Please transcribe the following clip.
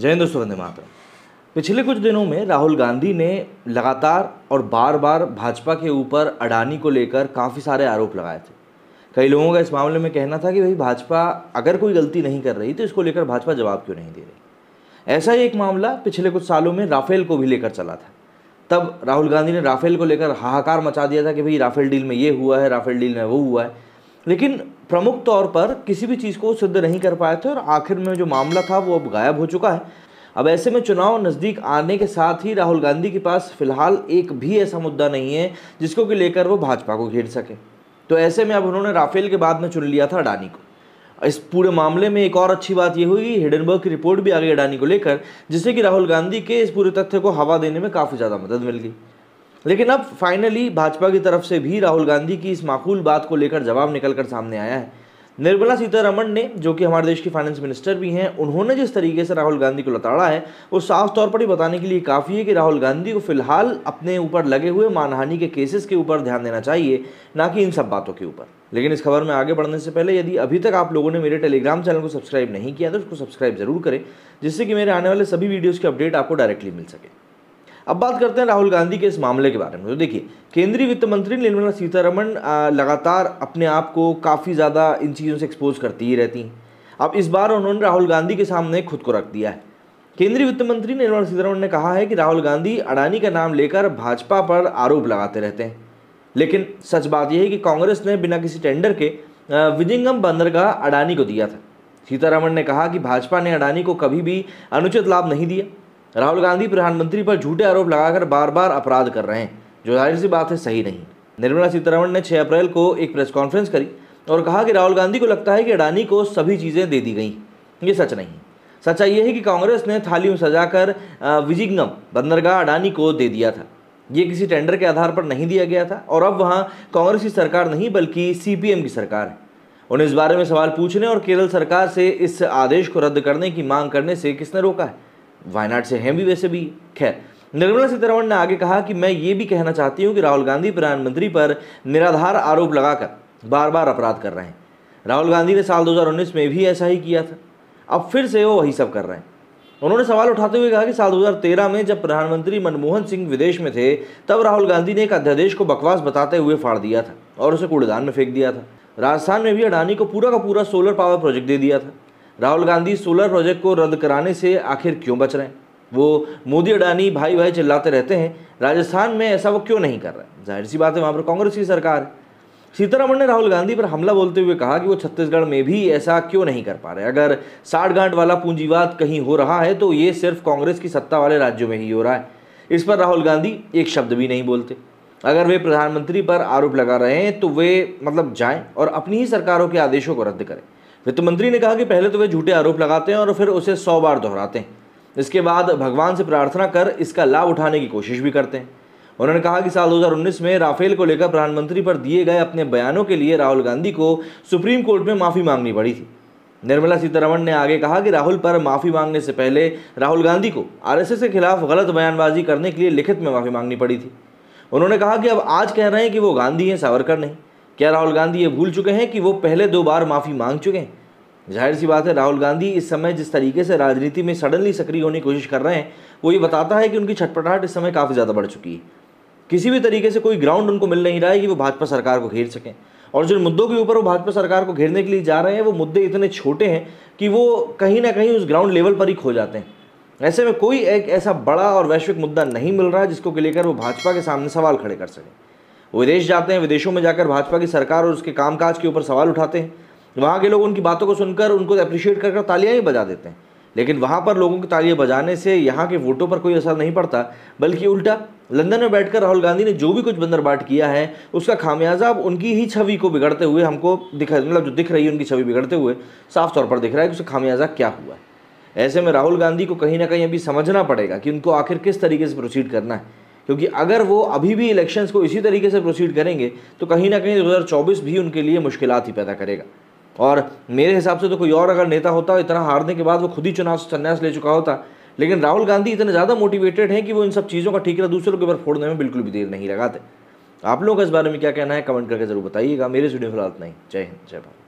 जय हिंद दोस्तों वंदे पिछले कुछ दिनों में राहुल गांधी ने लगातार और बार बार भाजपा के ऊपर अडानी को लेकर काफ़ी सारे आरोप लगाए थे कई लोगों का इस मामले में कहना था कि भाई भाजपा अगर कोई गलती नहीं कर रही तो इसको लेकर भाजपा जवाब क्यों नहीं दे रही ऐसा ही एक मामला पिछले कुछ सालों में राफेल को भी लेकर चला था तब राहुल गांधी ने राफेल को लेकर हाहाकार मचा दिया था कि भाई राफेल डील में ये हुआ है राफेल डील में वो हुआ है लेकिन प्रमुख तौर पर किसी भी चीज़ को सिद्ध नहीं कर पाए थे और आखिर में जो मामला था वो अब गायब हो चुका है अब ऐसे में चुनाव नज़दीक आने के साथ ही राहुल गांधी के पास फिलहाल एक भी ऐसा मुद्दा नहीं है जिसको कि लेकर वो भाजपा को घेर सके तो ऐसे में अब उन्होंने राफेल के बाद में चुन लिया था अडानी को इस पूरे मामले में एक और अच्छी बात यह हुई हिडनबर्ग की रिपोर्ट भी आ गई अडानी को लेकर जिससे कि राहुल गांधी के इस पूरे तथ्य को हवा देने में काफ़ी ज़्यादा मदद मिल गई लेकिन अब फाइनली भाजपा की तरफ से भी राहुल गांधी की इस माकूल बात को लेकर जवाब निकल कर सामने आया है निर्मला सीतारमण ने जो कि हमारे देश की फाइनेंस मिनिस्टर भी हैं उन्होंने जिस तरीके से राहुल गांधी को लताड़ा है वो साफ तौर पर ही बताने के लिए काफ़ी है कि राहुल गांधी को फिलहाल अपने ऊपर लगे हुए मानहानि के केसेस के ऊपर ध्यान देना चाहिए ना कि इन सब बातों के ऊपर लेकिन इस खबर में आगे बढ़ने से पहले यदि अभी तक आप लोगों ने मेरे टेलीग्राम चैनल को सब्सक्राइब नहीं किया तो उसको सब्सक्राइब ज़रूर करें जिससे कि मेरे आने वाले सभी वीडियोज़ के अपडेट आपको डायरेक्टली मिल सके अब बात करते हैं राहुल गांधी के इस मामले के बारे में तो देखिए केंद्रीय वित्त मंत्री निर्मला सीतारमण लगातार अपने आप को काफ़ी ज़्यादा इन चीज़ों से एक्सपोज करती ही रहती हैं अब इस बार उन्होंने राहुल गांधी के सामने खुद को रख दिया है केंद्रीय वित्त मंत्री निर्मला सीतारमण ने कहा है कि राहुल गांधी अडानी का नाम लेकर भाजपा पर आरोप लगाते रहते हैं लेकिन सच बात यह है कि कांग्रेस ने बिना किसी टेंडर के विजिंगम बंदरगाह अडानी को दिया था सीतारमण ने कहा कि भाजपा ने अडानी को कभी भी अनुचित लाभ नहीं दिया राहुल गांधी प्रधानमंत्री पर झूठे आरोप लगाकर बार बार अपराध कर रहे हैं जो जाहिर सी बात है सही नहीं निर्मला सीतारमण ने 6 अप्रैल को एक प्रेस कॉन्फ्रेंस करी और कहा कि राहुल गांधी को लगता है कि अडानी को सभी चीज़ें दे दी गई ये सच नहीं सच्चाई ये है कि कांग्रेस ने थाली में सजाकर विजिग्नम बंदरगाह अडानी को दे दिया था ये किसी टेंडर के आधार पर नहीं दिया गया था और अब वहाँ कांग्रेस की सरकार नहीं बल्कि सी की सरकार है उन्हें इस बारे में सवाल पूछने और केरल सरकार से इस आदेश को रद्द करने की मांग करने से किसने रोका है वायनाड से हैं भी वैसे भी खैर निर्मला सीतारमण ने आगे कहा कि मैं ये भी कहना चाहती हूँ कि राहुल गांधी प्रधानमंत्री पर निराधार आरोप लगाकर बार बार अपराध कर रहे हैं राहुल गांधी ने साल 2019 में भी ऐसा ही किया था अब फिर से वो वही सब कर रहे हैं उन्होंने सवाल उठाते हुए कहा कि साल 2013 में जब प्रधानमंत्री मनमोहन सिंह विदेश में थे तब राहुल गांधी ने एक अध्यादेश को बकवास बताते हुए फाड़ दिया था और उसे कूड़ेदान में फेंक दिया था राजस्थान में भी अडानी को पूरा का पूरा सोलर पावर प्रोजेक्ट दे दिया था राहुल गांधी सोलर प्रोजेक्ट को रद्द कराने से आखिर क्यों बच रहे हैं वो मोदी अडानी भाई भाई चिल्लाते रहते हैं राजस्थान में ऐसा वो क्यों नहीं कर रहा है जाहिर सी बात है वहाँ पर कांग्रेस की सरकार है सीतारमण ने राहुल गांधी पर हमला बोलते हुए कहा कि वो छत्तीसगढ़ में भी ऐसा क्यों नहीं कर पा रहे अगर साठगांठ वाला पूंजीवाद कहीं हो रहा है तो ये सिर्फ कांग्रेस की सत्ता वाले राज्यों में ही हो रहा है इस पर राहुल गांधी एक शब्द भी नहीं बोलते अगर वे प्रधानमंत्री पर आरोप लगा रहे हैं तो वे मतलब जाएं और अपनी ही सरकारों के आदेशों को रद्द करें वित्त मंत्री ने कहा कि पहले तो वे झूठे आरोप लगाते हैं और फिर उसे सौ बार दोहराते हैं इसके बाद भगवान से प्रार्थना कर इसका लाभ उठाने की कोशिश भी करते हैं उन्होंने कहा कि साल 2019 में राफेल को लेकर प्रधानमंत्री पर दिए गए अपने बयानों के लिए राहुल गांधी को सुप्रीम कोर्ट में माफ़ी मांगनी पड़ी थी निर्मला सीतारमण ने आगे कहा कि राहुल पर माफ़ी मांगने से पहले राहुल गांधी को आरएसएस के खिलाफ गलत बयानबाजी करने के लिए लिखित में माफ़ी मांगनी पड़ी थी उन्होंने कहा कि अब आज कह रहे हैं कि वो गांधी हैं सावरकर नहीं क्या राहुल गांधी ये भूल चुके हैं कि वो पहले दो बार माफ़ी मांग चुके हैं जाहिर सी बात है राहुल गांधी इस समय जिस तरीके से राजनीति में सडनली सक्रिय होने की कोशिश कर रहे हैं वो ये बताता है कि उनकी छटपटाहट इस समय काफ़ी ज़्यादा बढ़ चुकी है किसी भी तरीके से कोई ग्राउंड उनको मिल नहीं रहा है कि वो भाजपा सरकार को घेर सकें और जिन मुद्दों के ऊपर वो भाजपा सरकार को घेरने के लिए जा रहे हैं वो मुद्दे इतने छोटे हैं कि वो कहीं ना कहीं उस ग्राउंड लेवल पर ही खो जाते हैं ऐसे में कोई एक ऐसा बड़ा और वैश्विक मुद्दा नहीं मिल रहा है जिसको लेकर वो भाजपा के सामने सवाल खड़े कर सकें विदेश जाते हैं विदेशों में जाकर भाजपा की सरकार और उसके कामकाज के ऊपर सवाल उठाते हैं वहाँ के लोग उनकी बातों को सुनकर उनको अप्रिशिएट कर तालियाँ ही बजा देते हैं लेकिन वहाँ पर लोगों की तालियाँ बजाने से यहाँ के वोटों पर कोई असर नहीं पड़ता बल्कि उल्टा लंदन में बैठकर राहुल गांधी ने जो भी कुछ बंदरबाट किया है उसका खामियाजा अब उनकी ही छवि को बिगड़ते हुए हमको दिख मतलब जो दिख रही है उनकी छवि बिगड़ते हुए साफ तौर पर दिख रहा है कि उसका खामियाजा क्या हुआ है ऐसे में राहुल गांधी को कहीं ना कहीं अभी समझना पड़ेगा कि उनको आखिर किस तरीके से प्रोसीड करना है क्योंकि अगर वो अभी भी इलेक्शंस को इसी तरीके से प्रोसीड करेंगे तो कहीं ना कहीं 2024 भी उनके लिए मुश्किल ही पैदा करेगा और मेरे हिसाब से तो कोई और अगर नेता होता इतना हारने के बाद वो खुद ही चुनाव से संन्यास ले चुका होता लेकिन राहुल गांधी इतने ज़्यादा मोटिवेटेड हैं कि वो इन सब चीज़ों का ठीकरा दूसरों के ऊपर फोड़ने में बिल्कुल भी देर नहीं लगाते आप लोगों का इस बारे में क्या कहना है कमेंट करके ज़रूर बताइएगा मेरे स्टूडियो फिलहाल नहीं जय हिंद जय भारत